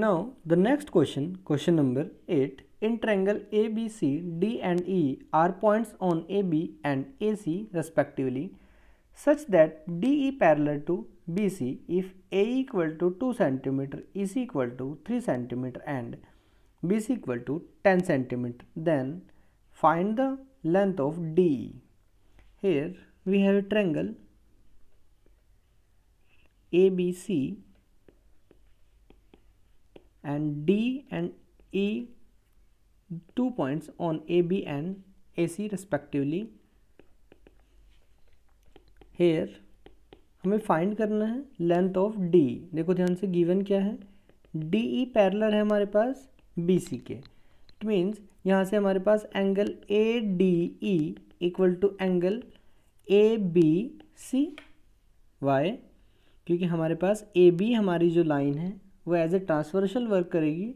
Now the next question, question number 8. In triangle ABC, D and E are points on AB and AC respectively such that DE parallel to BC if A equal to 2 cm, EC equal to 3 cm and BC equal to 10 cm then find the length of DE. Here we have a triangle ABC and D and E two points on AB and AC respectively. Here हमें find करना है length of D देखो ध्यान से given क्या है D E parallel है हमारे पास बी सी के इट मीन्स यहाँ से हमारे पास angle A D E equal to angle A B C why क्योंकि हमारे पास ए बी हमारी जो लाइन है वो एज ए ट्रांसवर्सल वर्क करेगी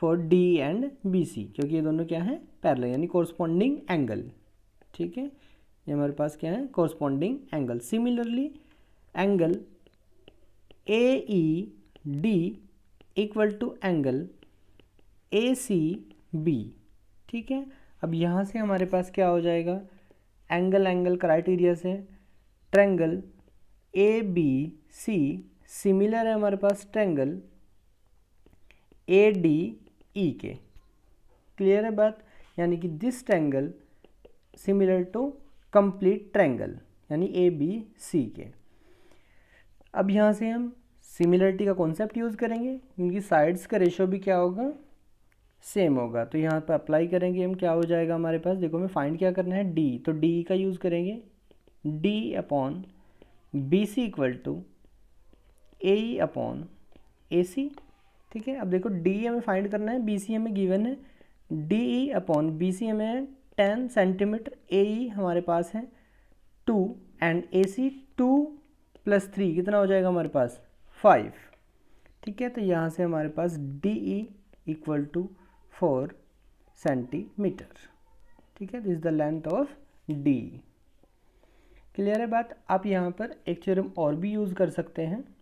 for D and B C क्योंकि ये दोनों क्या है पैरल यानी कॉरस्पॉन्डिंग एंगल ठीक है ये हमारे पास क्या है corresponding angle similarly angle A E D equal to angle A C B ठीक है अब यहाँ से हमारे पास क्या हो जाएगा एंगल एंगल क्राइटेरिया से triangle A B C similar है हमारे पास ट्रेंगल ए डी ई के क्लियर है बात यानी कि this triangle similar to complete triangle यानी ए बी सी के अब यहाँ से हम सिमिलरिटी का कॉन्सेप्ट यूज़ करेंगे क्योंकि साइड्स का रेशो भी क्या होगा सेम होगा तो यहाँ पर अप्लाई करेंगे हम क्या हो जाएगा हमारे पास देखो हमें फाइंड क्या करना है डी तो डी का यूज़ करेंगे D upon B C equal to A upon A C ठीक है अब देखो डी हमें फाइंड करना है बी सी हमें गिवन है D E upon B C हमें टेन सेंटीमीटर ए ई हमारे पास है two and A C two plus three कितना हो जाएगा हमारे पास फाइव ठीक है तो यहाँ से हमारे पास D E equal to four centimetre ठीक है this the length of D clear है बात आप यहाँ पर एक चेरम और भी यूज़ कर सकते हैं